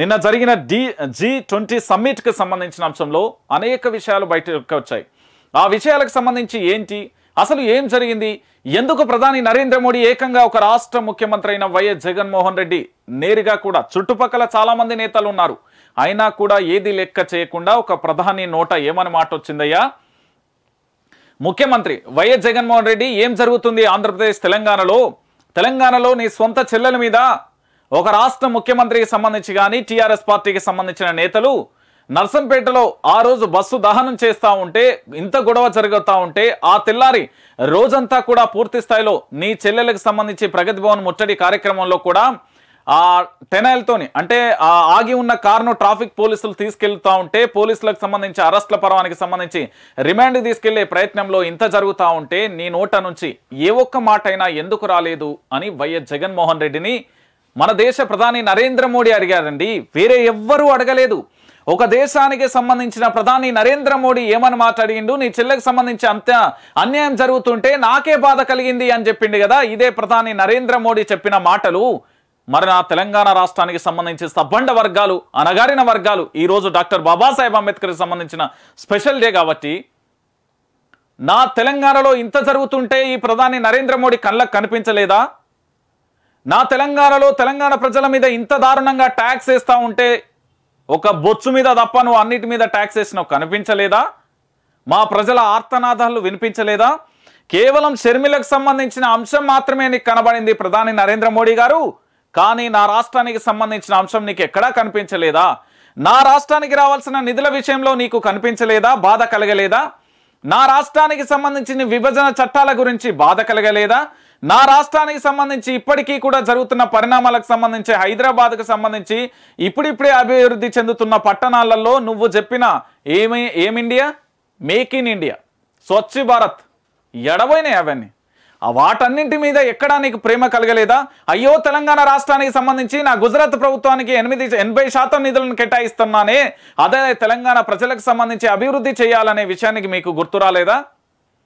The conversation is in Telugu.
నిన్న జరిగిన డి జీ ట్వంటీ సమ్మిట్కి సంబంధించిన అంశంలో అనేక విషయాలు బయటకు వచ్చాయి ఆ విషయాలకు సంబంధించి ఏంటి అసలు ఏం జరిగింది ఎందుకు ప్రధాని నరేంద్ర మోడీ ఏకంగా ఒక రాష్ట్ర ముఖ్యమంత్రి అయిన వైఎస్ జగన్మోహన్ రెడ్డి నేరుగా కూడా చుట్టుపక్కల చాలామంది నేతలు ఉన్నారు అయినా కూడా ఏది లెక్క చేయకుండా ఒక ప్రధాని నోట ఏమని మాట వచ్చిందయ్యా ముఖ్యమంత్రి వైఎస్ జగన్మోహన్ రెడ్డి ఏం జరుగుతుంది ఆంధ్రప్రదేశ్ తెలంగాణలో తెలంగాణలో నీ సొంత చెల్లెల మీద ఒక రాష్ట్ర ముఖ్యమంత్రికి సంబంధించి కానీ టీఆర్ఎస్ పార్టీకి సంబంధించిన నేతలు నర్సంపేటలో ఆ రోజు బస్సు దహనం చేస్తూ ఉంటే ఇంత గొడవ జరుగుతూ ఉంటే ఆ తెల్లారి రోజంతా కూడా పూర్తి స్థాయిలో నీ చెల్లెలకు సంబంధించి ప్రగతి భవన్ ముట్టడి కార్యక్రమంలో కూడా ఆ టెనాయిల్తోని అంటే ఆ ఆగి ఉన్న కారును ట్రాఫిక్ పోలీసులు తీసుకెళ్తూ ఉంటే పోలీసులకు సంబంధించి అరెస్ట్ల పర్వానికి సంబంధించి రిమాండ్ తీసుకెళ్లే ప్రయత్నంలో ఇంత జరుగుతూ ఉంటే నీ నోట నుంచి ఏ ఒక్క మాట అయినా ఎందుకు రాలేదు అని వైఎస్ జగన్మోహన్ రెడ్డిని మన దేశ ప్రధాని నరేంద్ర మోడీ అడిగారండి వేరే ఎవ్వరూ అడగలేదు ఒక దేశానికి సంబంధించిన ప్రధాని నరేంద్ర మోడీ ఏమని మాట్లాడిండు నీ చెల్లెకి సంబంధించి అంత అన్యాయం జరుగుతుంటే నాకే బాధ కలిగింది అని చెప్పిండు కదా ఇదే ప్రధాని నరేంద్ర మోడీ చెప్పిన మాటలు మరి నా తెలంగాణ రాష్ట్రానికి సంబంధించి సబ్బండ వర్గాలు అనగారిన వర్గాలు ఈరోజు డాక్టర్ బాబాసాహెబ్ అంబేద్కర్కి సంబంధించిన స్పెషల్ డే కాబట్టి నా తెలంగాణలో ఇంత జరుగుతుంటే ఈ ప్రధాని నరేంద్ర మోడీ కళ్ళకు కనిపించలేదా నా తెలంగాణలో తెలంగాణ ప్రజల మీద ఇంత దారుణంగా ట్యాక్స్ వేస్తూ ఉంటే ఒక బొచ్చు మీద తప్ప నువ్వు అన్నిటి మీద ట్యాక్స్ వేసినావు కనిపించలేదా మా ప్రజల ఆర్తనాదాలు వినిపించలేదా కేవలం షర్మిలకు సంబంధించిన అంశం మాత్రమే నీకు కనబడింది ప్రధాని నరేంద్ర మోడీ గారు కానీ నా రాష్ట్రానికి సంబంధించిన అంశం నీకు ఎక్కడా కనిపించలేదా నా రాష్ట్రానికి రావాల్సిన నిధుల విషయంలో నీకు కనిపించలేదా బాధ కలగలేదా నా రాష్ట్రానికి సంబంధించిన విభజన చట్టాల గురించి బాధ కలగలేదా నా రాష్ట్రానికి సంబంధించి ఇప్పటికీ కూడా జరుగుతున్న పరిణామాలకు సంబంధించి హైదరాబాద్కు సంబంధించి ఇప్పుడిప్పుడే అభివృద్ధి చెందుతున్న పట్టణాలలో నువ్వు చెప్పిన ఏమి ఏమిండియా make in India Swachh Bharat ఎడవైన అవన్నీ వాటన్నింటి మీద ఎక్కడా నీకు ప్రేమ కలగలేదా అయ్యో తెలంగాణ రాష్ట్రానికి సంబంధించి నా గుజరాత్ ప్రభుత్వానికి ఎనిమిది ఎనభై శాతం నిధులను కేటాయిస్తున్నానే అదే తెలంగాణ ప్రజలకు సంబంధించి అభివృద్ధి చేయాలనే విషయానికి మీకు గుర్తు రాలేదా